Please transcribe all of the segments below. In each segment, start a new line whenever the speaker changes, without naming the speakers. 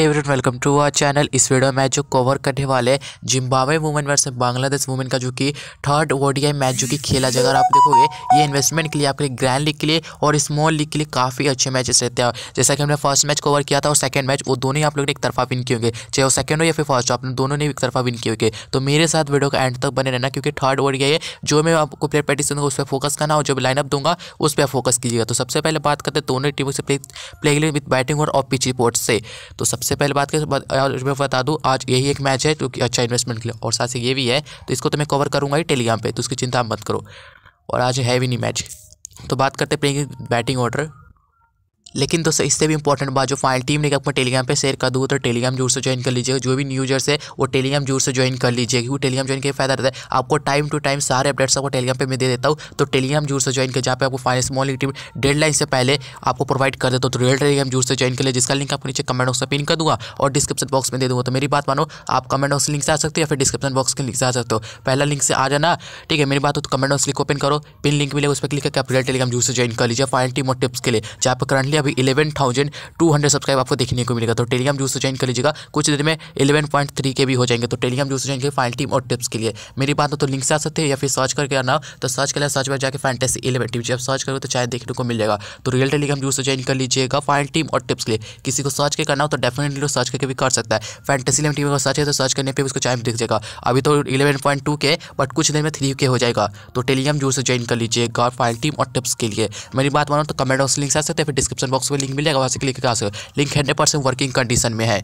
everyone welcome to our channel इस video में match जो कवर करने वाले Zimbabwe women versus Bangladesh women का जो कि थर्ड ओडीआई मैच जो कि खेला जाएगा अगर आप देखोगे ये इन्वेस्टमेंट के लिए आपके लिए ग्रैंड लीग के लिए और स्मॉल लीग के लिए काफ़ी अच्छे मैचेस रहते हैं जैसा कि हमने फर्स्ट मैच कवर किया था और सेकंड मैच वो दोनों ही आप लोग ने एक तरफा विन किए होंगे चाहे वो सेकंड हो या फिर फर्स्ट हो आपने दोनों ने एक तरफा विन किए होंगे तो मेरे साथ वीडियो का एंड तक बने रहना क्योंकि थर्ड ओडीआई है जो मैं आपको प्लेयर प्रैक्टिस दूँगा उस पर फोकस करना और जो लाइनअप दूंगा उस पर फोकस कीजिएगा तो सबसे पहले बात करते हैं दोनों टीमों से प्ले के लिए विथ बैटिंग और पिच रिपोर्ट से तो सबसे सबसे पहले बात करें मैं बता दूँ आज यही एक मैच है जो कि अच्छा इन्वेस्टमेंट के लिए और साथ ही ये भी है तो इसको तो मैं कवर करूँगा ही टेलीग्राम पर तो उसकी चिंता मत करो और आज है भी नहीं मैच तो बात करते हैं प्लेइंग बैटिंग ऑर्डर लेकिन दोस्तों इससे भी इंपॉर्टेंट बात जो फाइल टीम ने आपको टेलीग्राम पे शेयर कर दूँ तो टेलीग्राम जोर से ज्वाइन कर लीजिएगा जो भी न्यूजर्स है वो टेलीग्राम जोर से ज्वाइन कर लीजिए क्योंकि टेलीग्राम ज्वाइन के फायदा रहता है आपको टाइम टू टाइम सारे अपडेट्स आपको टेलीग्राम पर मैं दे देता हूँ तो टेलीग्राम जोर से ज्वाइन कर जहाँ पर आपको फाइनल स्मॉल टीम डेडलाइन से पहले आपको प्रोवाइड कर देता हूँ तो रियल टेलीग्राम जोर से ज्वाइन कर लीजिए जिसका लिंक आपको नीचे कमेंट बॉक्स में पिन कर दूँगा और डिस्क्रिप्शन बॉक्स में दे दूँगा तो मेरी बात मानो आप कमेंट बॉक्स लिंक से आ सकते हो या फिर डिस्क्रिप्शन बॉक्स के लिंक से आ सकते हो पहला लिंक से आ जाना ठीक है मेरी बात हो तो कमेंट बॉक्स लिंक ओपन करो पिन लिंक मिलेगा उस पर क्लिक करके आप रियल टेलीग्राम जोर से ज्वाइन कर लीजिए फाइनल टीम और टिप्स के लिए जहाँ पर करंटली अभी eleven thousand two hundred subscribe आपको देखने को मिलेगा तो टेलीग्राम जूस ज्वाइन कर लीजिएगा कुछ देर में इलेवन पॉइंट थ्री के भी हो जाएंगे तो टेलीग्राम जूस ज्वाइन करिए फाइल टीम और टिप्स के लिए मेरी बात हो तो लिंक से आ सकते हैं या फिर सर्च करके आना तो सर्च कर सर्च पर जाकर फैंटेसी इलेवन टीम जब सर्च करो तो चाहे देखने को मिल जाएगा तो रियल टेलीग्राम जूस ज्वाइन कर लीजिएगा फाइनल टीम और टिप्स के लिए किसी को सर्च के करना हो तो डेफिनेटली सर्च करके भी कर सकता है फैंटेसी इलेवन टीम सर्च है तो सर्च करने पर उसको चाइम दिख जाएगा अभी तो इलेवन पॉइंट टू के बट कुछ देर में थ्री के हो जाएगा तो टेलीग्राम जूस ज्वाइन कर लीजिएगा फाइनल टीम और टिप्स के लिए मेरी बात मानो तो कमेंट और लिंक से आ सकते हैं फिर डिस्क्रिप्शन बॉक्स में लिंक मिलेगा वहाँ से क्लिक कर सकते link hundred percent working condition में है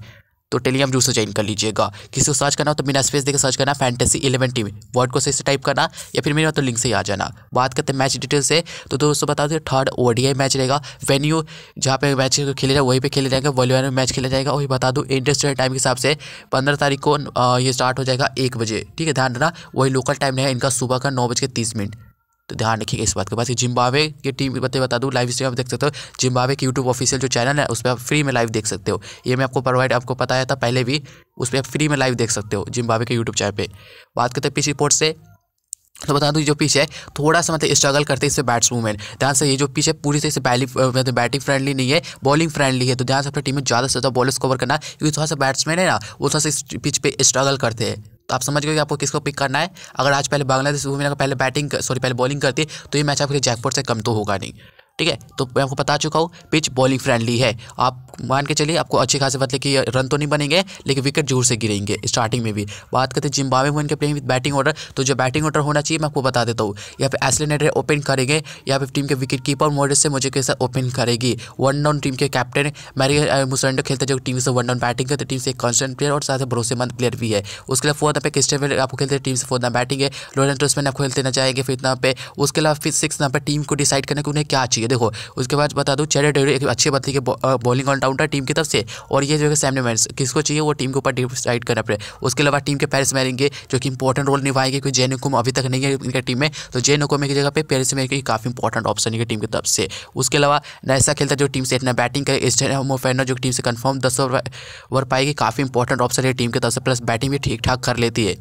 तो टेलीग्राम जूस से ज्वाइन कर लीजिएगा किसी को सर्च करना हो तो बिना स्पेस देकर सर्च करना फैंटेसी इलेवन टीम वर्ड को सही से टाइप करना या फिर मेरे तो लिंक से ही आ जाना बात करते हैं मैच डिटेल से तो दोस्तों बता दें थर्ड ओडीआई मैच रहेगा वेन्यू जहाँ पे मैच खेले जाए वहीं पे खेले जाएगा वॉलीबॉल में मैच खेला जाएगा वही बता दूँ इंटरनेशनल टाइम के हिसाब से पंद्रह तारीख को ये स्टार्ट हो जाएगा एक बजे ठीक है ध्यान रखना वही लोकल टाइम रहेगा इनका सुबह का नौ बज के तीस मिनट तो ध्यान रखिएगा इस बात के बाद जिम्बावे की टीम बता बता दूँ लाइव स्ट्रीम आप देख सकते हो जिम्बावे की यूट्यूब ऑफिशियल जो चैनल है उस पर आप फ्री में लाइव देख सकते हो ये मैं आपको प्रोवाइड आपको बताया था पहले भी उस पर आप फ्री में लाइव देख सकते हो जिम्बावे के यूट्यूब चैनल पर बात करते हैं पिच रिपोर्ट से तो बता दूँ जो पिच है थोड़ा सा मतलब स्ट्रगल करते हैं इससे बैट्समैन ध्यान से ये जो पिच है पूरी तरह से मतलब बैटिंग फ्रेंडली नहीं है बॉलिंग फ्रेंडली है तो ध्यान से अपनी टीम में ज़्यादा से ज़्यादा बॉलर्स कवर करना क्योंकि थोड़ा सा बैट्समैन है ना वो थोड़ा सा इस पिच पे स्ट्रगल करते हैं तो आप समझ गए कि आपको किसको पिक करना है अगर आज पहले बांग्लादेश वो मेरा पहले बैटिंग सॉरी पहले बॉलिंग करती है तो ये मैच आपके लिए जैकपॉट से कम तो होगा नहीं ठीक है तो मैं आपको बता चुका हूँ पिच बॉलिंग फ्रेंडली है आप मान के चलिए आपको अच्छे खासे मतलब कि रन तो नहीं बनेंगे लेकिन विकेट जोर से गिरेंगे स्टार्टिंग में भी बात करते हैं जिम्बावे वन के प्लेइंग विद बैटिंग ऑर्डर तो जो बैटिंग ऑर्डर होना चाहिए मैं आपको बता देता हूँ या फिर एसलेनेडर ओपन करेंगे या फिर टीम के विकेट कीपर मोडे से मुझे कैसे ओपन करेगी वन डाउन टीम के कैप्टन मैरी मुसरंडो खेलते जो टीम से वन डाउन बैटिंग करते टीम से एक कॉन्स्टेंट प्लेयर और साथ ही भरोसेमंद प्लेयर भी है उसके अलावा फोर्थ पे स्टेफेल आपको खेलते टीम से फोर्थ बैटिंग है रोलन में आपको खेलते ना चाहेंगे फिर इतना पे उसके अलावा फिर सिक्स नंबर टीम को डिसाइड करने को उन्हें क्या चाहिए देखो उसके बाद बता दूँ चेरे डेवरी एक अच्छे बदली के बॉलिंग ऑलराउंडर टीम की तरफ से और ये जो है सैमने मैंस किसको चाहिए वो टीम के ऊपर डिसाइड करना पड़े उसके अलावा टीम के पैरिस मैरिंग जो कि इंपॉर्टेंट रोल निभाएंगे क्योंकि जैन हुकुम अभी तक नहीं है इनका टीम में तो जैन हुकुम की जगह पर पेरिस मैरिंगे काफ़ी इंपॉर्टेंट ऑप्शन है टीम की तरफ से उसके अलावा नैसा खेलता जो टीम से इतना बैटिंग करे स्टेन मोफेनो जो टीम से कन्फर्म दस ओवर पाएगी काफ़ी इंपॉर्टेंट ऑप्शन है टीम की तरफ से प्लस बैटिंग भी ठीक ठाक कर लेती है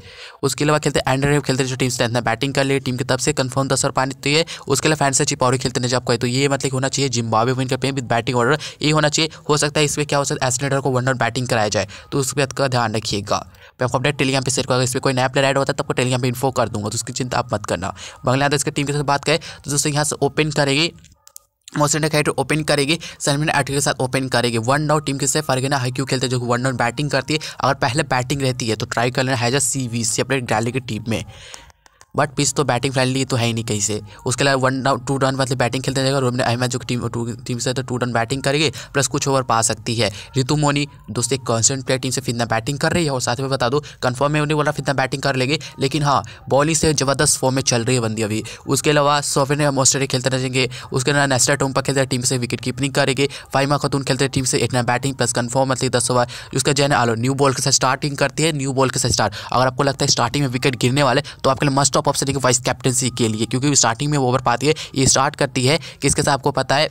उसके अलावा खेलते एंड्रेव खेलते जो टीम से इतना बैटिंग कर ले टीम की तरफ से कन्फर्म दस ओवर पानी है तो उसके अलावा फैंसा चिपौरी खेलते हैं जब कहे तो ये ये मतलब होना चाहिए जिम्बावे विन करते हैं विद बैटिंग ऑर्डर ये होना चाहिए हो सकता है इस पर क्या हो सकता है एसलेटर को वन आउट बैटिंग कराया जाए तो उस पर ध्यान रखिएगा मैं आपको अपडेट टेलीग्राम पर शेयर करूँगा इस पर कोई नया प्लेयर ऐड होता है तो आपको टेलीग्राम पर इन्फो कर दूंगा तो उसकी चिंता आप मत करना बांग्लादेश की टीम के साथ बात करें तो दोस्तों यहाँ से ओपन करेगी मोस्ट इंडिया खैटर ओपन करेगी सलमिन आटी के साथ ओपन करेगी वन डाउट टीम के से फरगना हाईक्यू खेलते हैं जो वन डाउट बैटिंग करती है अगर पहले बैटिंग रहती है तो ट्राई कर लेना हैजा सी वी सी अपने डाली की टीम में बट पिच तो बैटिंग फ्रेंडली तो है ही नहीं कहीं से उसके अलावा वन डाउन टू डाउन मतलब बैटिंग खेलते जाएगा रोमन अहमद जो टीम टीम से तो टू डाउन बैटिंग करेगी प्लस कुछ ओवर पा सकती है रितु मोनी दोस्तों एक कॉन्सेंट प्लेयर टीम से फितना बैटिंग कर रही है और साथ में बता दो कन्फर्म है उन्हें बोला फितना बैटिंग कर लेगी लेकिन हाँ बॉलिंग से जबरदस्त फॉर्म में चल रही है बंदी अभी उसके अलावा सोफिन मोस्टर खेलते रहेंगे उसके अलावा नेस्टा टोम्पा खेलते टीम से विकेट कीपिंग करेगी फाइमा खतून खेलते टीम से इतना बैटिंग प्लस कन्फर्म मतलब दस ओवर उसका जैन आलो न्यू बॉल के साथ स्टार्टिंग करती है न्यू बॉल के साथ स्टार्ट अगर आपको लगता है स्टार्टिंग में विकेट गिरने वाले तो आपके लिए मस्ट टॉप ऑप्शन है वाइस कैप्टनसी के लिए क्योंकि स्टार्टिंग में वो ओवर पाती है ये स्टार्ट करती है किसके साथ आपको पता है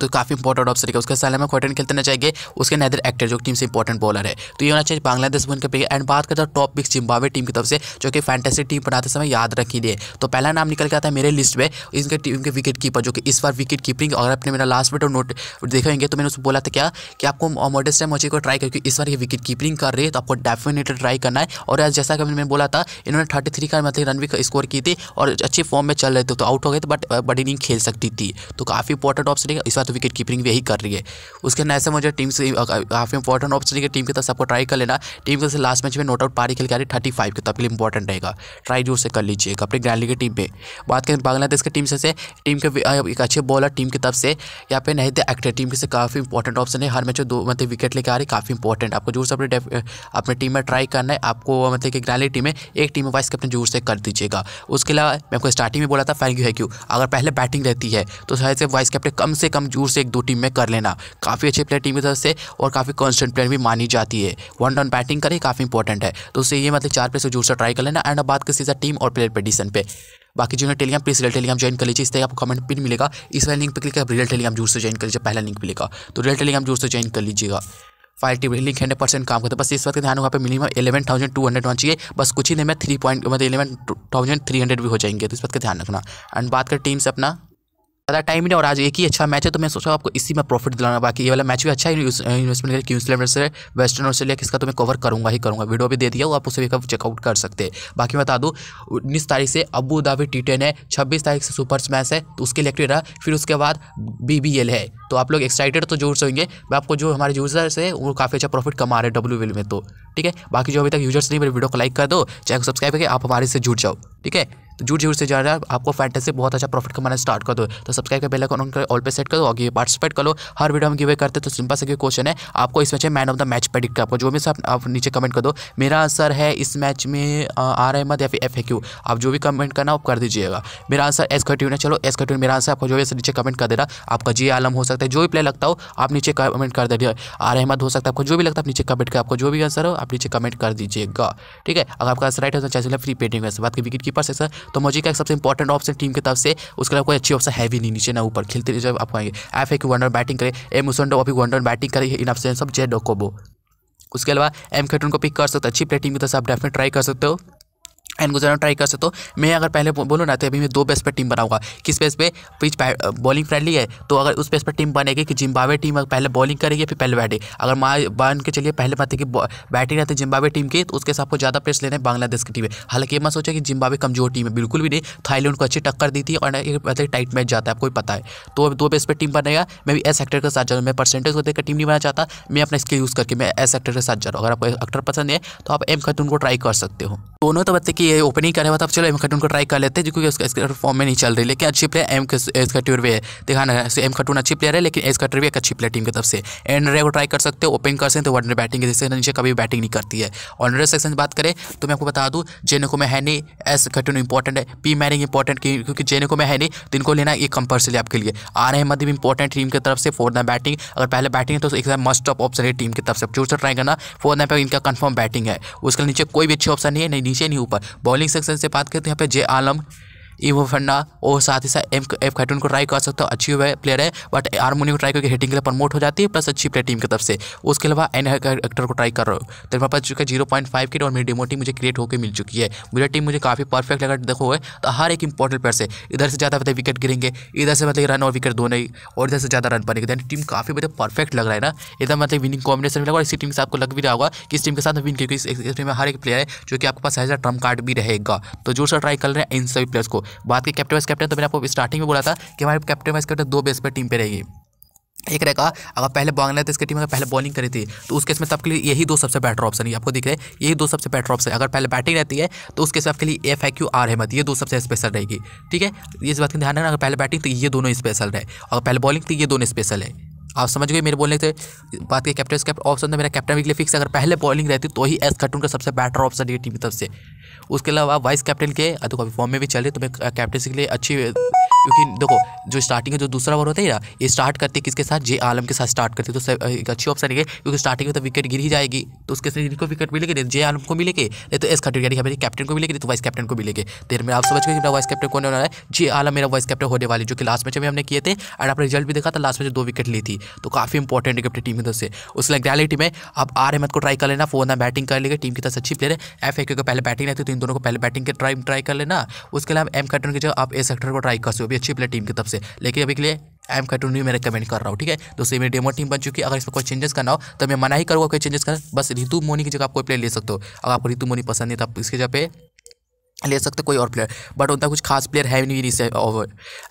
तो काफ़ी इंपॉर्टेंट ऑप्शन उसके उसका में क्वार्टन ना चाहिए उसके नैदर एक्टर जो टीम से इंपॉर्टेंट बॉलर है तो ये होना चाहिए बांग्लादेश बन के एंड बात करता हूँ टॉप पिक्स जिम्बावे टीम की तरफ से जो कि फैंटेसी टीम बनाते समय याद रखी दिए तो पहला नाम निकल के आता है मेरे लिस्ट में इनके टीम के विकेट कीपर जो कि इस बार विकेट कीपिंग अगर आपने मेरा लास्ट वीडियो नोट देखेंगे तो मैंने उसको बोला था क्या कि आपको मॉडर्स टाइम मोची को ट्राई करके इस बार ये विकेट कीपिंग कर रही है तो आपको डेफिनेटली ट्राई करना है और जैसा कि मैंने बोला था इन्होंने थर्टी थ्री का मतलब रन भी स्कोर की थी और अच्छी फॉर्म में चल रहे थे तो आउट हो गए थे बट बड़ी नहीं खेल सकती थी तो काफ़ी इंपॉर्टेंट ऑप्शन है इस बार तो विकेट कीपिंग भी यही कर रही है उसके अंदर ऐसे मुझे टीम से काफ़ी इंपॉर्टेंट ऑप्शन है टीम के तरफ सबको ट्राई कर लेना टीम के लास्ट मैच में नोट आउट पारी खेल के आ रही थर्टी फाइव के तब तो के लिए इंपॉर्टेंट रहेगा ट्राई जोर से कर लीजिएगा अपनी ग्रैंड लीग की टीम में बात करें बांग्लादेश की टीम से टीम के एक अच्छे बॉलर टीम की तरफ से यहाँ पे नहीं थे एक्टर टीम से काफ़ी इंपॉर्टेंट ऑप्शन है हर मैच में दो मतलब विकेट लेके आ रही काफ़ी इंपॉर्टेंट आपको जोर से अपने अपने टीम में ट्राई करना है आपको मतलब कि ग्रैंड टीम में एक टीम में वाइस कैप्टन जोर से कर दीजिएगा उसके अलावा मैं आपको स्टार्टिंग में बोला था फैंक यू है क्यू अगर पहले बैटिंग रहती है तो शायद से वाइस कैप्टन कम से कम जोर से एक दो टीम में कर लेना काफ़ी अच्छे प्लेयर टीम की तरफ से और काफ़ी कॉन्स्टेंट प्लेयर भी मानी जाती है वन डाउन बैटिंग करें काफ़ी इंपॉर्टेंट है तो उससे ये मतलब चार प्लेयर से जोर से ट्राई कर लेना एंड अब बात कर सीधा टीम और प्लेयर पेडिशन पे बाकी है Telegram please real Telegram join कर लीजिए इस तरह आपको कमेंट पिन मिलेगा इस वाले लिंक पर क्लिक कर रियल टेलीग्राम जोर से ज्वाइन कर लीजिए पहला लिंक मिलेगा तो रियल टेलीग्राम जोर से ज्वाइन कर लीजिएगा five T link hundred percent काम करता है बस इस वक्त ध्यान वहाँ पे minimum eleven thousand two hundred होना चाहिए बस कुछ ही नहीं में थ्री पॉइंट मतलब इलेवन थाउजेंड थ्री हंड्रेड भी हो जाएंगे तो इस बात का ध्यान रखना एंड बात कर टीम से अपना ज़्यादा टाइम नहीं और आज एक ही अच्छा मैच है तो मैं सोचा आपको इसी में प्रॉफिट दिलाना बाकी ये वाला मैच भी अच्छा है इन्वेस्टमेंट क्यूंसलैंड से वेस्टर्न ऑस्ट्रेलिया किसका तो मैं कवर करूँगा ही करूँगा वीडियो भी दे दिया वो आप उसे भी चेकआउट कर सकते हैं बाकी बता दूँ उन्नीस तारीख से अबू धाबी टी टेन है छब्बीस तारीख से सुपर स्मैश है तो उसके लिए रहा फिर उसके बाद बी बी एल है तो आप लोग एक्साइटेड तो जोर से होंगे मैं आपको जो हमारे यूज़र्स है वो काफ़ी अच्छा प्रॉफिट कमा रहे हैं डब्ल्यू में तो ठीक है बाकी जो अभी तक यूजर्स नहीं मेरे वीडियो को लाइक कर दो चैनल को सब्सक्राइब करके आप हमारे से जुड़ जाओ ठीक है तो जूट जोर से जा रहा है आपको फैंटेसी से बहुत अच्छा प्रॉफिट कमाना स्टार्ट कर दो तो सब्सक्राइब का पहले कर उनका ऑल पे सेट करो दो और ये पार्टिसिपेट करो हर वीडियो हम गिवे करते तो सिंपल से क्वेश्चन है आपको इस मैच में मैन ऑफ द मैच पेडिक आपको जो भी सब आप नीचे कमेंट कर दो मेरा आंसर है इस मैच में आर अहमद या फिर एफ क्यू आप जो भी कमेंट करना आप कर दीजिएगा मेरा आंसर एस खट्यून है चलो एस खट्यून मेरा आंसर आपको जो भी नीचे कमेंट कर देना आपका जी आलम हो सकता है जो भी प्लेयर लगता हो आप नीचे कमेंट कर दीजिए आर अहमद हो सकता है आपको जो भी लगता है आप नीचे कमेंट कर आपको जो भी आंसर हो आप नीचे कमेंट कर दीजिएगा ठीक है अगर आपका आंसर राइट है तो फ्री पेटिंग बात की विकेट कीपर से सर तो मोजिका एक सबसे इंपॉर्टेंट ऑप्शन टीम की तरफ से उसके अलावा कोई अच्छी ऑप्शन है भी नहीं नीचे ना ऊपर खेलते जब आप आएंगे एफ ए की वन रन बैटिंग करें एम उसंडो अभी वन रन बैटिंग करे इन ऑप्शन सब जे डोकोबो उसके अलावा एम खेटन को पिक कर सकते अच्छी प्लेटिंग टीम की तरफ से आप डेफिनेट ट्राई कर सकते हो एंड गुजरात ट्राई कर सकते हो मैं अगर पहले बोलूँ ना तो अभी मैं दो बेस पर टीम बनाऊंगा किस बेस पे पिच बॉलिंग फ्रेंडली है तो अगर उस बेस पर टीम बनेगी कि जिम्बावे टीम पहले बॉलिंग करेगी फिर पहले बैटिंग अगर माँ बन के चलिए पहले बात है कि बैटिंग रहती है जिम्बावे टीम की तो उसके हिसाब को ज़्यादा प्रेस लेने बांग्लादेश की टीम है हालांकि मैं सोचा कि जिम्बावे कमजोर टीम है बिल्कुल भी नहीं थाईलैंड को अच्छी टक्कर दी थी और मतलब टाइट मैच जाता है आपको पता है तो अब दो बेस पर टीम बनेगा मैं भी एस एक्टर के साथ जा रहा मैं परसेंटेज को देखकर टीम नहीं बनाना चाहता मैं अपना स्किल यूज़ करके मैं एस एक्टर के साथ जा रहा हूँ अगर आपको एक्टर पसंद है तो आप एम खतून को ट्राई कर सकते हो दोनों तो बच्चे कि ये ओपनिंग करने वाला था चलो एम खटून को ट्राई कर लेते हैं क्योंकि उसका फॉर्म में नहीं चल रही लेकिन अच्छी प्लेयर एम एस खटूर भी है दिखाना है एम खटून अच्छी प्लेयर है लेकिन एस खटूर भी एक अच्छी प्लेयर टीम की तरफ से एंड को ट्राई कर सकते हो ओपनिंग कर सकते हो वनडर बैटिंग जैसे नीचे कभी बैटिंग नहीं करती है ऑनर सेक्शन बात करें तो मैं आपको बता दूँ जेने को मैं है नहीं एस खटून इंपॉर्टेंट है पी मैनिंग इंपॉर्टेंट क्योंकि जेने को मैं है नहीं तो इनको लेना ये कंपल्सरी आपके लिए आर अहमद भी इंपॉर्टेंट टीम की तरफ से फोर द बैटिंग अगर पहले बैटिंग है तो एक मस्ट ऑफ ऑप्शन है टीम की तरफ से जो ट्राई करना फोर नाइन पर इनका कन्फर्म बैटिंग है उसके नीचे कोई भी अच्छी ऑप्शन नहीं है नहीं नीचे नहीं ऊपर बॉलिंग सेक्शन से बात करते हैं यहाँ पे जे आलम इवो फंडा और साथ ही साथ एम एफ खैटून को ट्राई कर सकते हो अच्छी प्लेयर है बट हारमोनी को ट्राई करके हिटिंग के लिए प्रमोट हो जाती है प्लस अच्छी प्लेयर टीम की तरफ से उसके अलावा एन एक्टर को ट्राई कर रहे हो तो मेरे पास चुका जीरो पॉइंट फाइव किट और मेरी डेमो टीम मुझे क्रिएट होकर मिल चुकी है मुझे टीम मुझे काफ़ी परफेक्ट लगा है तो हर एक इंपॉर्टेंट प्लेयर से इधर से ज़्यादा मतलब विकेट गिरेंगे इधर से मतलब रन और विकेट दो नहीं और इधर से ज़्यादा रन बनेंगे यानी टीम काफ़ी मतलब परफेक्ट लग रहा है ना इधर मतलब विनिंग कॉम्बिनेशन लगा और इसी टीम के साथ आपको लग भी रहा होगा कि इस टीम के साथ विन क्योंकि इस टीम में हर एक प्लेयर है जो कि आपके पास ऐसा ट्रम कार्ड भी रहेगा तो जोर से ट्राई कर रहे हैं इन सभी प्लेयर्स को बात की कैप्टन वाइस कैप्टन तो मैंने आपको स्टार्टिंग में बोला था कि हमारे कैप्टन वाइस कैप्टन दो बेस पर टीम पर रहेगी एक रहेगा अगर पहले बांग्लादेश की टीम अगर पहले बॉलिंग करी थी तो उस केस में तब के लिए यही दो सबसे बेटर ऑप्शन है आपको दिख रहे हैं यही दो सबसे बेटर ऑप्शन है अगर पहले बैटिंग रहती है तो उस केस में आपके लिए F I Q R Ahmed ये दो सबसे स्पेशल रहेगी ठीक है इस बात का ध्यान रखना अगर पहले बैटिंग तो ये दोनों स्पेशल रहे और पहले बॉलिंग तो ये दोनों स्पेशल है आप समझ गए मेरे बोलने से बात के कैप्टन कैप्टन ऑप्शन था मेरा कैप्टन के फिक्स अगर पहले बॉलिंग रहती तो ही एस खटून का सबसे बेटर ऑप्शन है टीम की तरफ से उसके अलावा वाइस कैप्टन के देखो अभी फॉर्म में भी चल रही तो मैं कैप्टनसी के लिए अच्छी क्योंकि देखो जो स्टार्टिंग है जो दूसरा ओवर होता है ना ये स्टार्ट करती है किसके साथ जे आलम के साथ स्टार्ट करती है तो एक अच्छी ऑप्शन है क्योंकि स्टार्टिंग में तो विकेट गिर ही जाएगी तो उसके साथ इनको विकेट मिलेगी नहीं जे तो आलम को मिलेगी नहीं तो एस खटून यानी हमारी कैप्टन को मिलेगी नहीं तो वाइस कैप्टन को मिलेगी देर तो में आप समझ गए मेरा वाइस कैप्टन कौन होने वाला है जे आलम मेरा वाइस कैप्टन होने वाली जो कि लास्ट मैच में हमने किए थे एंड आपने रिजल्ट भी देखा था लास्ट में जो दो विकेट ली थी तो काफ़ी इंपॉर्टेंट है कैप्टन टीम की तरफ से उस लाइक रहा टीम है अब आर अहमद को ट्राई कर लेना फोन बैटिंग कर लेगा टीम की तरफ से अच्छी प्लेयर है एफ ए को पहले बैटिंग रहती है तो इन दोनों को पहले बैटिंग के ट्राई ट्राई कर लेना उसके अलावा एम कटन की जगह आप ए सेक्टर को ट्राई कर सकते हो भी अच्छी प्लेयर टीम की तरफ से लेकिन अभी के लिए एम कार्टून भी मैं रिकमेंड कर रहा हूँ ठीक है दोस्तों मेरी डेमो टीम बन चुकी है अगर इसमें कोई चेंजेस करना हो तो मैं मना ही करूँगा कोई चेंजेस करना बस रितु मोनी की जगह आप कोई प्लेयर ले सकते हो अगर आपको रितु मोनी पसंद नहीं तो आप इसके जगह पे ले सकते कोई और प्लेयर बट उतना कुछ खास प्लेयर है नहीं इसे ओवर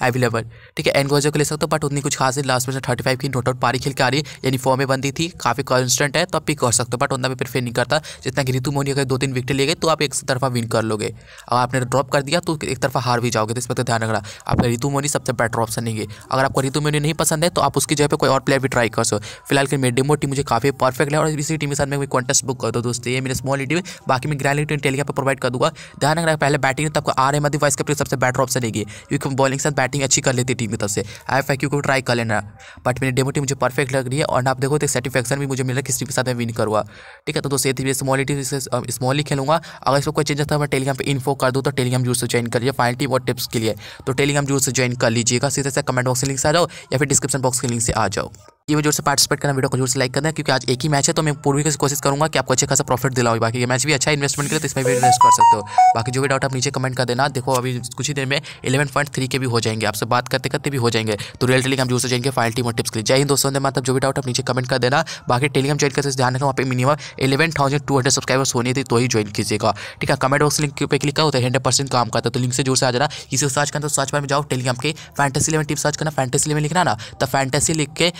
अवेलेबल ठीक है एनगोजो को ले सकते हो बट उतनी कुछ खास है लास्ट में थर्टी फाइव की नोट आउट पारी खेल के आ रही है यानी फॉर्म में बंदी थी काफ़ी कॉन्स्टेंट है तो आप पिक कर सकते हो बट उतना भी प्रेफर नहीं करता जितना कि रितु मोनी अगर दो तीन विकेट ले गए तो आप एक तरफा विन कर लोगे अगर आपने ड्रॉप कर दिया तो एक तरफा हार भी जाओगे तो इस पर तो ध्यान रखना आपका रितु मोनी सबसे बेटर ऑप्शन नहीं है अगर आपको रितु मोनी नहीं पसंद है तो आप उसकी जगह पर कोई और प्लेयर भी ट्राई कर सो फिलहाल के मेरी डेमो टीम मुझे काफ़ी परफेक्ट है और इसी टीम के साथ मैं कॉन्टेस्ट बुक कर दो दोस्तों ये मेरे स्मॉल टीम बाकी मैं ग्रैंड टीम टेलिका पर प्रोवाइड कर दूंगा ध्यान रखना मैंने पहले बैटिंग तब को आर एम वाइस कैप्टन सबसे बेटर ऑप्शन रहेगी क्योंकि बॉलिंग के साथ बैटिंग अच्छी कर लेती टीम की तरफ से आई एफ को ट्राई कर लेना बट मेरी डेमो टीम मुझे परफेक्ट लग रही है और आप देखो तो सेटिस्फेक्शन भी मुझे मिला किस टीम के साथ मैं विन करूँगा ठीक है तो दोस्तों ये स्मॉल टीम स्मॉल ही खेलूंगा अगर इसमें कोई चेंजेस था मैं टेलीग्राम पर इन्फो कर दूँ तो टेलीग्राम जूस से ज्वाइन लीजिए फाइनल टीम और टिप्स के लिए तो टेलीग्राम जूस से ज्वाइन कर लीजिएगा सीधे से कमेंट बॉक्स लिंक से आ जाओ या फिर डिस्क्रिप्शन बॉक्स के लिंक से आ जाओ ये भी जोर से पार्टिसिपेट करना वीडियो को जोर से लाइक करना क्योंकि आज एक ही मैच है तो मैं पूरी कोशिश करूंगा कि आपको अच्छा खासा प्रॉफिट दिलाओ बाकी ये मैच भी अच्छा इन्वेस्टमेंट करें तो इसमें भी इन्वेस्ट कर सकते हो बाकी जो भी डाउट आप नीचे कमेंट कर देना देखो अभी कुछ ही देर में इलेवन पॉइंट थ्री के भी हो जाएंगे आपसे बात करते करते भी हो जाएंगे तो रियल टेलीग्राम जोर से जाएंगे फाइनल टीम और टिप्स के लिए जय हिंद दोस्तों मतलब जो भी डाउट आप नीचे कमेंट कर देना बाकी टेलीग्राम ज्वाइन करते ध्यान रखना वहाँ पर minimum eleven thousand two hundred subscribers होने थे तो ही ज्वाइन कीजिएगा ठीक है कमेंट बॉक्स लिंक पर क्लिक करो तो हंड्रेड परसेंट काम करता है तो लिंक से जोर से आ जाना किसी को सर्च करना तो सर्च पर जाओ टेलीग्राम के फैंटेसी इलेवन टिप्स सर्च करना फैंटेसी इलेवन लिखना ना तो फैंटेसी लिख के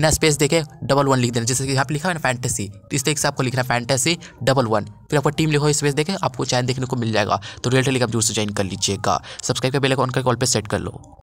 बिना स्पेस देखे डबल वन लिख देना जैसे कि यहाँ पे लिखा है ना फैंटेसी तो इस तरीके से आपको लिखना फैंटेसी डबल वन फिर आपको टीम लिखो स्पेस देखे आपको चैन देखने को मिल जाएगा तो रियल टेली आप जरूर से ज्वाइन कर लीजिएगा सब्सक्राइब का बेल आइकन करके ऑल पे सेट कर लो